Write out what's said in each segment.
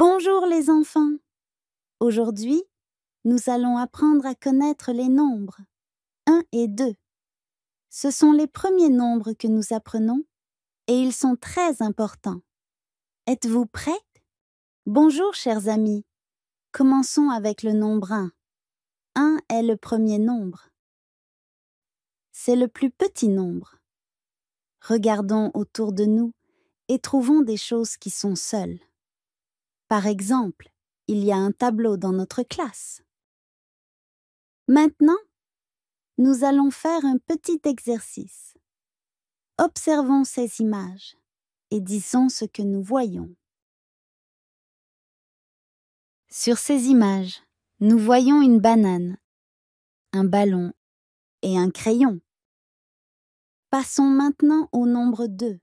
Bonjour les enfants. Aujourd'hui, nous allons apprendre à connaître les nombres 1 et 2. Ce sont les premiers nombres que nous apprenons et ils sont très importants. Êtes-vous prêts Bonjour chers amis. Commençons avec le nombre 1. 1 est le premier nombre. C'est le plus petit nombre. Regardons autour de nous et trouvons des choses qui sont seules. Par exemple, il y a un tableau dans notre classe. Maintenant, nous allons faire un petit exercice. Observons ces images et disons ce que nous voyons. Sur ces images, nous voyons une banane, un ballon et un crayon. Passons maintenant au nombre 2.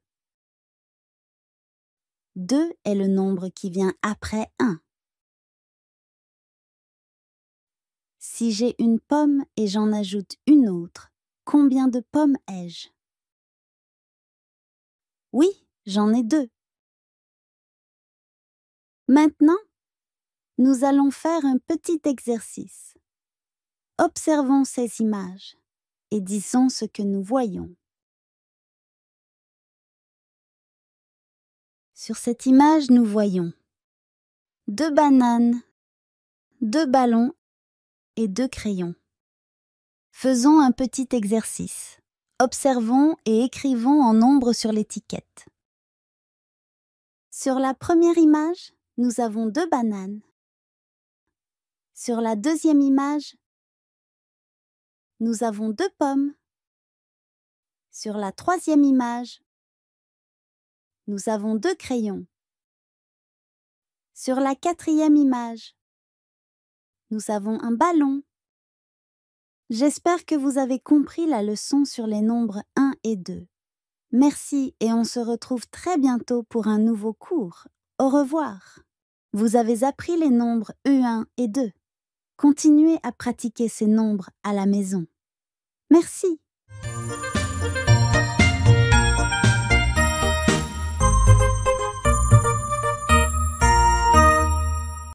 2 est le nombre qui vient après 1. Si j'ai une pomme et j'en ajoute une autre, combien de pommes ai-je Oui, j'en ai deux. Maintenant, nous allons faire un petit exercice. Observons ces images et disons ce que nous voyons. Sur cette image, nous voyons deux bananes, deux ballons et deux crayons. Faisons un petit exercice. Observons et écrivons en nombre sur l'étiquette. Sur la première image, nous avons deux bananes. Sur la deuxième image, nous avons deux pommes. Sur la troisième image, nous avons deux crayons. Sur la quatrième image, nous avons un ballon. J'espère que vous avez compris la leçon sur les nombres 1 et 2. Merci et on se retrouve très bientôt pour un nouveau cours. Au revoir. Vous avez appris les nombres E1 et 2. Continuez à pratiquer ces nombres à la maison. Merci.